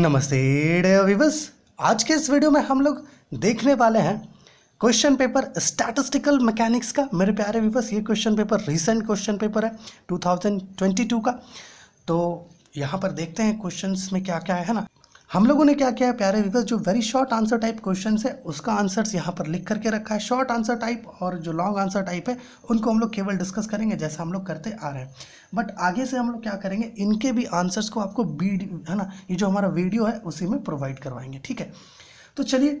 नमस्ते विवस आज के इस वीडियो में हम लोग देखने वाले हैं क्वेश्चन पेपर स्टैटिस्टिकल मैकेनिक्स का मेरे प्यारे विवस ये question paper recent question paper है 2022 का तो यहाँ पर देखते हैं क्वेश्चंस में क्या क्या है ना हम लोगों ने क्या किया है प्यारे व्यूवर्स जो very short answer type question है उसका आंसर्स यहाँ पर लिख करके रखा है शॉर्ट आंसर टाइप और जो लॉन्ग आंसर टाइप है उनको हम लोग केवल डिस्कस करेंगे जैसा हम लोग करते आ रहे हैं बट आगे से हम लोग क्या करेंगे इनके भी आंसर्स को आपको बी है ना ये जो हमारा वीडियो है उसी में प्रोवाइड करवाएंगे ठीक है तो चलिए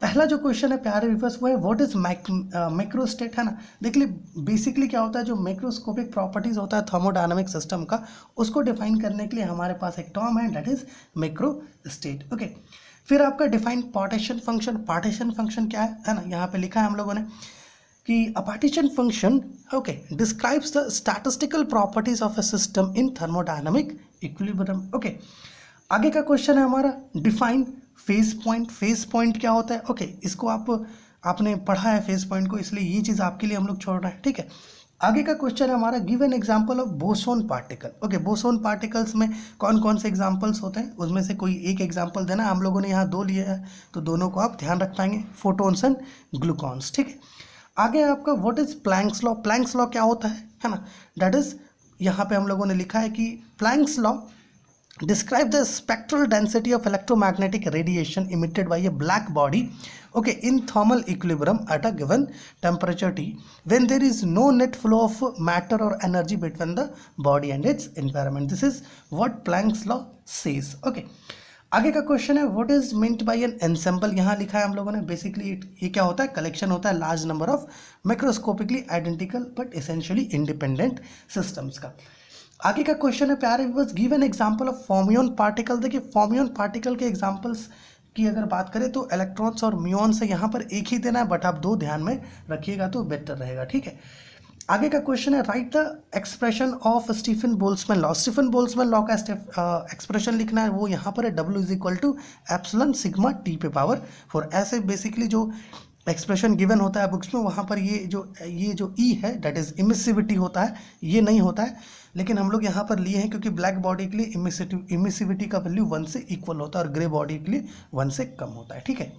पहला जो क्वेश्चन है प्यारे रिवर्स वो है व्हाट इज माइक्रो स्टेट है ना देख ली बेसिकली क्या होता है जो माइक्रोस्कोपिक प्रॉपर्टीज होता है थर्मोडायनामिक सिस्टम का उसको डिफाइन करने के लिए हमारे पास एक टर्म है that is micro state okay फिर आपका define partition function partition function क्या है है ना यहाँ पे लिखा है हम लोगों ने कि a partition function okay describes the statistical properties of a system in thermodynamic equilibrium okay आगे का क्वेश्चन है हमारा define phase point phase point क्या होता है ओके इसको आप आपने पढ़ा है फेस पॉइंट को इसलिए ये चीज़ आपके लिए हम लोग छोड़ रहे हैं ठीक है आगे का क्वेश्चन है हमारा give an example of boson particle okay boson particles में कौन कौन से एग्जाम्पल्स होते हैं उसमें से कोई एक एग्जाम्पल देना हम लोगों ने यहाँ दो लिए है तो दोनों को आप ध्यान रख पाएंगे फोटोन्स एंड ग्लूकॉन्स ठीक है आगे आपका what is Planck's law Planck's law क्या होता है है ना डेट इज़ यहाँ पे हम लोगों ने लिखा है कि Planck's law describe the spectral density of electromagnetic radiation emitted by a black body okay in thermal equilibrium at a given temperature T when there is no net flow of matter और energy between the body and its environment this is what Planck's law says okay आगे का question है what is meant by an ensemble यहाँ लिखा है हम लोगों ने बेसिकली ये क्या होता है कलेक्शन होता है large number of microscopically identical but essentially independent systems का आगे का क्वेश्चन है प्यारे give given example of fermion particle देखिए फॉर्मियन पार्टिकल के एग्जांपल्स की अगर बात करें तो इलेक्ट्रॉन्स और म्यून से यहाँ पर एक ही देना है बट आप दो ध्यान में रखिएगा तो बेटर रहेगा ठीक है आगे का क्वेश्चन है write the expression of Stefan Boltzmann law Stefan Boltzmann law का एक्सप्रेशन लिखना है वो यहाँ पर है W is equal to epsilon sigma T पे पावर फॉर ऐसे बेसिकली जो एक्सप्रेशन गिवन होता है बुक्स में वहाँ पर ये जो ये जो ई e है डेट इज़ इमिसिविटी होता है ये नहीं होता है लेकिन हम लोग यहाँ पर लिए हैं क्योंकि ब्लैक बॉडी के लिए इमिसिटिव इमिसिविटी का वैल्यू वन से इक्वल होता है और ग्रे बॉडी के लिए वन से कम होता है ठीक है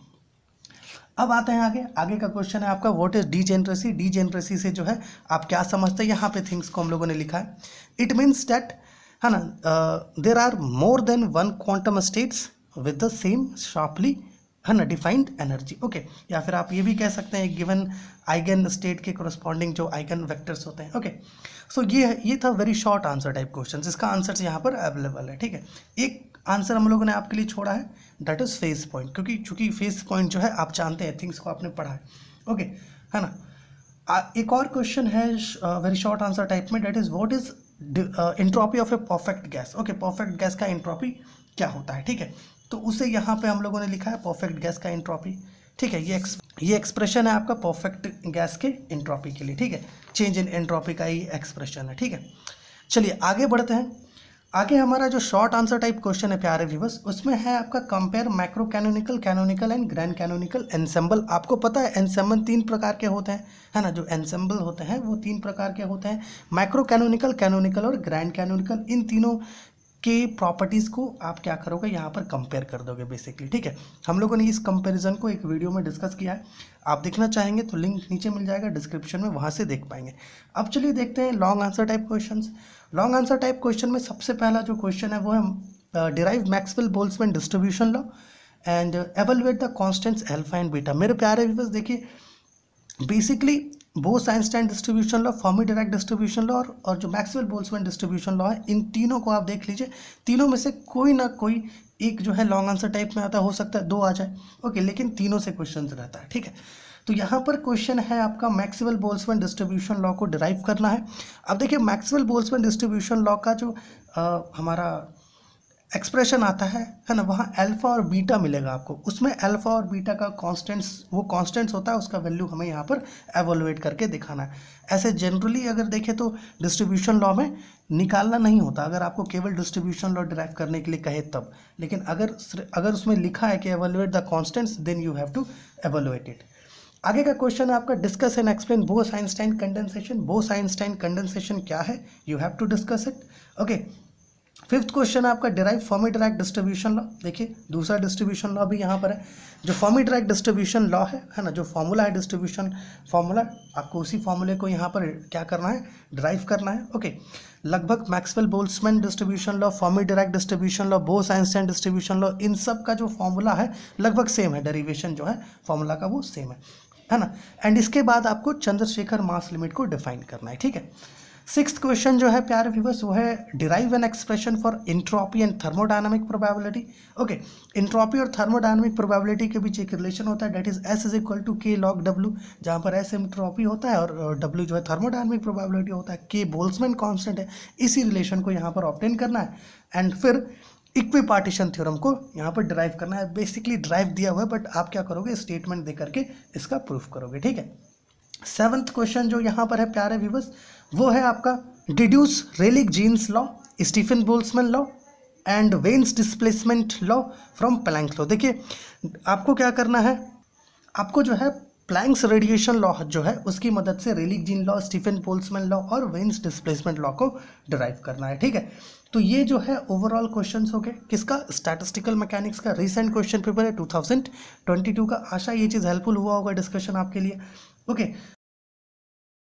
अब आते हैं आगे आगे का क्वेश्चन है आपका what is degeneracy degeneracy से जो है आप क्या समझते हैं यहाँ पे थिंग्स को हम लोगों ने लिखा है इट मीन्स डैट है ना there are more than one quantum states with the same sharply है ना डिफाइंड एनर्जी ओके या फिर आप ये भी कह सकते हैं गिवन आइगन स्टेट के कोरस्पॉन्डिंग जो आइगन वेक्टर्स होते हैं ओके okay. सो so, ये ये था very short answer type question इसका आंसर यहाँ पर अवेलेबल है ठीक है एक आंसर हम लोगों ने आपके लिए छोड़ा है दैट इज़ फेस पॉइंट क्योंकि चूंकि फेस पॉइंट जो है आप जानते हैं थिंग्स को आपने पढ़ा है ओके okay, है ना एक और क्वेश्चन है वेरी शॉर्ट आंसर टाइप में that is what is entropy of a perfect gas okay perfect gas का इंट्रॉपी क्या होता है ठीक है तो उसे यहाँ पे हम लोगों ने लिखा है परफेक्ट गैस का इंट्रॉपी ठीक है ये एक्स ये एक्सप्रेशन है आपका परफेक्ट गैस के इंट्रॉपी के लिए ठीक है चेंज इन एंट्रॉपी का ही एक्सप्रेशन है ठीक है चलिए आगे बढ़ते हैं आगे हमारा जो शॉर्ट आंसर टाइप क्वेश्चन है प्यारे व्यूवर्स उसमें है आपका compare micro canonical canonical and grand canonical ensemble आपको पता है एनसेम्बल तीन प्रकार के होते हैं है ना जो एनसेम्बल होते हैं वो तीन प्रकार के होते हैं माइक्रो कैनोनिकल कैनोनिकल और ग्रैंड कैनोनिकल इन तीनों के प्रॉपर्टीज़ को आप क्या करोगे यहाँ पर कंपेयर कर दोगे बेसिकली ठीक है हम लोगों ने इस कंपैरिजन को एक वीडियो में डिस्कस किया है आप देखना चाहेंगे तो लिंक नीचे मिल जाएगा डिस्क्रिप्शन में वहाँ से देख पाएंगे अब चलिए देखते हैं long answer type question long answer type question में सबसे पहला जो क्वेश्चन है वो है derive Maxwell Boltzmann distribution law and evaluate the constants alpha and beta मेरे प्यारे व्यूवर्स देखिए basically Bose Einstein distribution law Fermi Dirac distribution law और जो मैक्सवेल बोल्समैन डिस्ट्रीब्यूशन लॉ है इन तीनों को आप देख लीजिए तीनों में से कोई ना कोई एक जो है लॉन्ग आंसर टाइप में आता हो सकता है दो आ जाए ओके लेकिन तीनों से क्वेश्चन रहता है ठीक है तो यहाँ पर क्वेश्चन है आपका मैक्सिमल बोल्समैन डिस्ट्रीब्यूशन लॉ को डिराइव करना है अब देखिए मैक्सिमल बोल्समैन डिस्ट्रीब्यूशन लॉ का जो आ, हमारा एक्सप्रेशन आता है है ना वहाँ अल्फा और बीटा मिलेगा आपको उसमें अल्फा और बीटा का कांस्टेंट्स वो कांस्टेंट्स होता है उसका वैल्यू हमें यहाँ पर एवोलुएट करके दिखाना है ऐसे जनरली अगर देखें तो डिस्ट्रीब्यूशन लॉ में निकालना नहीं होता अगर आपको केवल डिस्ट्रीब्यूशन लॉ डिराइव करने के लिए कहे तब लेकिन अगर अगर उसमें लिखा है कि evaluate the constants then you have to evaluate it आगे का क्वेश्चन है आपका discuss and explain Bose Einstein condensation Bose Einstein condensation क्या है you have to discuss it okay fifth question है आपका derive Fermi Dirac distribution law देखिए दूसरा डिस्ट्रीब्यूशन लॉ भी यहाँ पर है जो फॉर्मी ड्रैक डिस्ट्रीब्यूशन लॉ है है ना जो फॉर्मूला है डिस्ट्रीब्यूशन फॉर्मूला आपको उसी फॉर्मूले को यहाँ पर क्या करना है ड्राइव करना है ओके लगभग Maxwell Boltzmann distribution law Fermi Dirac distribution law Bose Einstein distribution law इन सब का जो फॉर्मूला है लगभग सेम है डेरीवेशन जो है फॉर्मूला का वो सेम है है ना एंड इसके बाद आपको चंद्रशेखर मास लिमिट को डिफाइन करना है ठीक है सिक्स क्वेश्चन जो है प्यारे व्यूवर्स वो है derive an expression for entropy and thermodynamic probability okay entropy और थर्मोडाइनमिक प्रोबेबिलिटी के बीच एक रिलेशन होता है that is S is equal to k log W जहाँ पर एस इंट्रॉपी होता है और डब्ल्यू जो है थर्मोडाइनमिक प्रोबेबिलिटी होता है के बोल्समैन कॉन्स्टेंट है इसी रिलेशन को यहाँ पर ऑप्टेन करना है एंड फिर इक्वी पार्टीशन थ्योरम को यहाँ पर ड्राइव करना है बेसिकली ड्राइव दिया हुआ है बट आप क्या करोगे स्टेटमेंट दे करके इसका प्रूफ करोगे ठीक है सेवन्थ क्वेश्चन जो यहाँ पर है प्यारे व्यूवर्स वो है आपका deduce Rayleigh Jeans law Stefan Boltzmann law and Wien's displacement law from Planck law देखिए आपको क्या करना है आपको जो है प्लैंक्स रेडिएशन लॉ जो है उसकी मदद से Rayleigh Jeans law Stefan Boltzmann law और वेन्स डिस्प्लेसमेंट लॉ को डिराइव करना है ठीक है तो ये जो है ओवरऑल क्वेश्चन हो गए किसका स्टैटिस्टिकल मैकेनिक्स का रिसेंट क्वेश्चन पेपर है 2022 का आशा ये चीज़ हेल्पफुल हुआ होगा डिस्कशन आपके लिए ओके